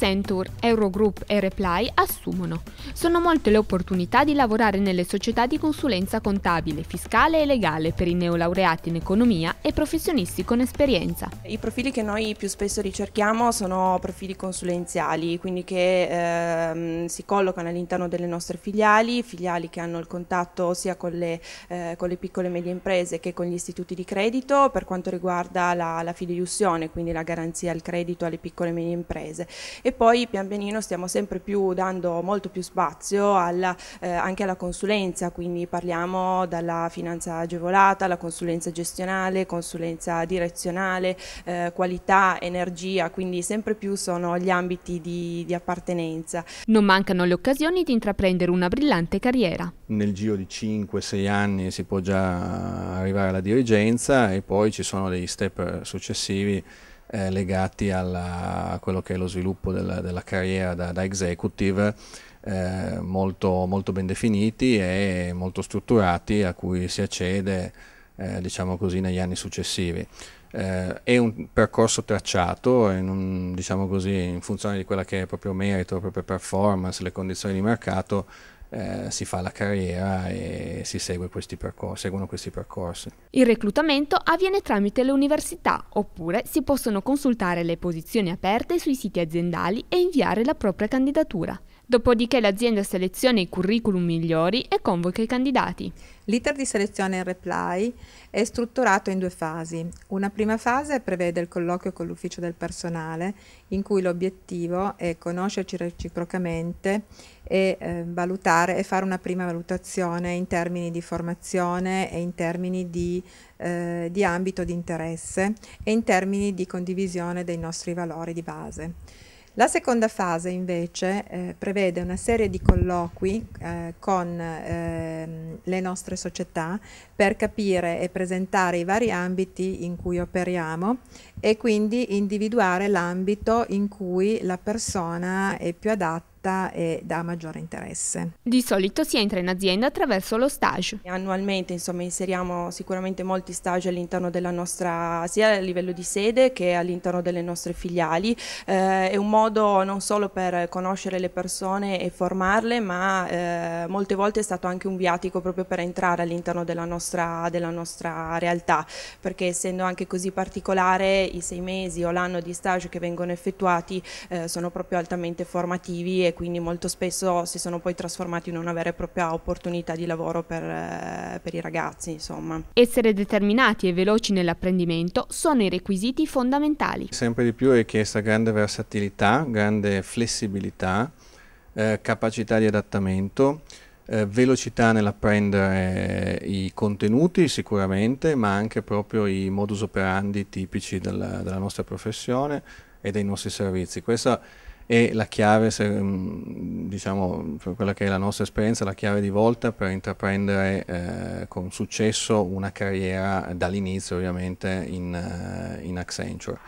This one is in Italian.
Accenture, Eurogroup e Reply assumono. Sono molte le opportunità di lavorare nelle società di consulenza contabile, fiscale e legale per i neolaureati in economia e professionisti con esperienza. I profili che noi più spesso ricerchiamo sono profili consulenziali, quindi che ehm, si collocano all'interno delle nostre filiali, filiali che hanno il contatto sia con le, eh, con le, piccole e medie imprese che con gli istituti di credito per quanto riguarda la, la fideiussione, quindi la garanzia al credito alle piccole e medie imprese. E e poi pian pianino stiamo sempre più dando molto più spazio alla, eh, anche alla consulenza, quindi parliamo dalla finanza agevolata, alla consulenza gestionale, consulenza direzionale, eh, qualità, energia, quindi sempre più sono gli ambiti di, di appartenenza. Non mancano le occasioni di intraprendere una brillante carriera. Nel giro di 5-6 anni si può già arrivare alla dirigenza e poi ci sono degli step successivi eh, legati alla, a quello che è lo sviluppo della, della carriera da, da executive eh, molto, molto, ben definiti e molto strutturati a cui si accede eh, diciamo così negli anni successivi. Eh, è un percorso tracciato in, un, diciamo così, in funzione di quella che è il proprio merito, la propria performance, le condizioni di mercato eh, si fa la carriera e si segue questi percorsi, seguono questi percorsi. Il reclutamento avviene tramite le università oppure si possono consultare le posizioni aperte sui siti aziendali e inviare la propria candidatura. Dopodiché l'azienda seleziona i curriculum migliori e convoca i candidati. L'iter di selezione in reply è strutturato in due fasi. Una prima fase prevede il colloquio con l'ufficio del personale, in cui l'obiettivo è conoscerci reciprocamente e eh, valutare e fare una prima valutazione in termini di formazione e in termini di, eh, di ambito di interesse e in termini di condivisione dei nostri valori di base. La seconda fase invece eh, prevede una serie di colloqui eh, con eh, le nostre società per capire e presentare i vari ambiti in cui operiamo e quindi individuare l'ambito in cui la persona è più adatta adatta e dà maggiore interesse. Di solito si entra in azienda attraverso lo stage. Annualmente insomma inseriamo sicuramente molti stage all'interno della nostra, sia a livello di sede che all'interno delle nostre filiali. Eh, è un modo non solo per conoscere le persone e formarle ma eh, molte volte è stato anche un viatico proprio per entrare all'interno della nostra, della nostra realtà perché essendo anche così particolare i sei mesi o l'anno di stage che vengono effettuati eh, sono proprio altamente formativi e quindi molto spesso si sono poi trasformati in una vera e propria opportunità di lavoro per, eh, per i ragazzi. Insomma. Essere determinati e veloci nell'apprendimento sono i requisiti fondamentali. Sempre di più è chiesta grande versatilità, grande flessibilità, eh, capacità di adattamento, eh, velocità nell'apprendere eh, i contenuti sicuramente, ma anche proprio i modus operandi tipici della, della nostra professione e dei nostri servizi. Questa e la chiave, se, mm, diciamo, per quella che è la nostra esperienza, la chiave di volta per intraprendere eh, con successo una carriera dall'inizio ovviamente in, eh, in Accenture.